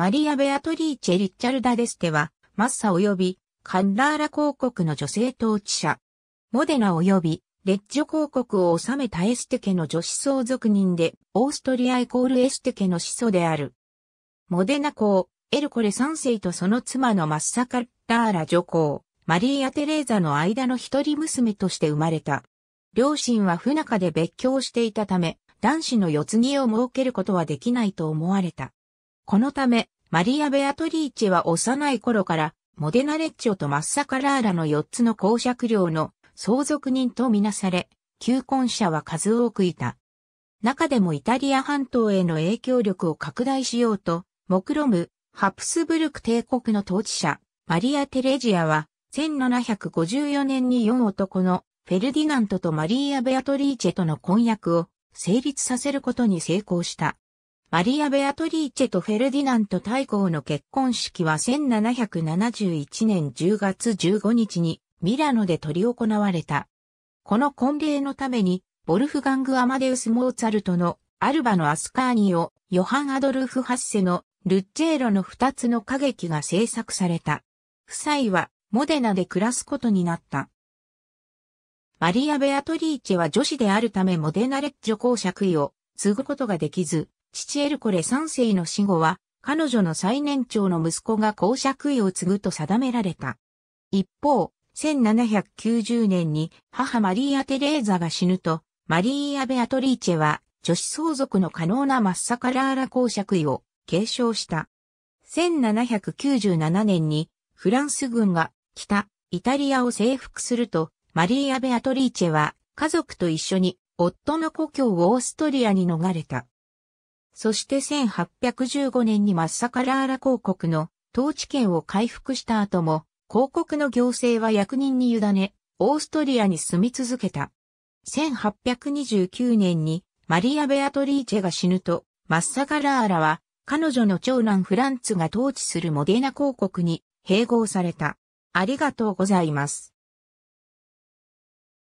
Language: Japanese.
マリア・ベアトリーチェ・リッチャルダ・デステは、マッサ及びカンラーラ公国の女性統治者。モデナ及びレッジョ公国を治めたエステ家の女子相続人で、オーストリアイコールエステ家の始祖である。モデナ公、エルコレ三世とその妻のマッサカッラーラ女公、マリーア・テレーザの間の一人娘として生まれた。両親は不仲で別居をしていたため、男子の四つ木を設けることはできないと思われた。このため、マリア・ベアトリーチェは幼い頃から、モデナレッチョとマッサカラーラの4つの公爵領の相続人とみなされ、求婚者は数多くいた。中でもイタリア半島への影響力を拡大しようと、目論むハプスブルク帝国の統治者、マリア・テレジアは、1754年に4男のフェルディナントとマリーア・ベアトリーチェとの婚約を成立させることに成功した。マリア・ベアトリーチェとフェルディナント大公の結婚式は1771年10月15日にミラノで執り行われた。この婚礼のために、ボルフガング・アマデウス・モーツァルトのアルバのアスカーニをヨハン・アドルフ・ハッセのルッチェーロの二つの歌劇が制作された。夫妻はモデナで暮らすことになった。マリア・ベアトリーチェは女子であるためモデナレッジョ公爵位を継ぐことができず、父エルコレ3世の死後は、彼女の最年長の息子が公爵位を継ぐと定められた。一方、1790年に母マリーア・テレーザが死ぬと、マリーア・ベアトリーチェは女子相続の可能なマッサカラーラ公爵位を継承した。1797年にフランス軍が北イタリアを征服すると、マリーア・ベアトリーチェは家族と一緒に夫の故郷オーストリアに逃れた。そして1815年にマッサカラーラ公国の統治権を回復した後も、公国の行政は役人に委ね、オーストリアに住み続けた。1829年にマリア・ベアトリーチェが死ぬと、マッサカラーラは彼女の長男フランツが統治するモデナ公国に併合された。ありがとうございます。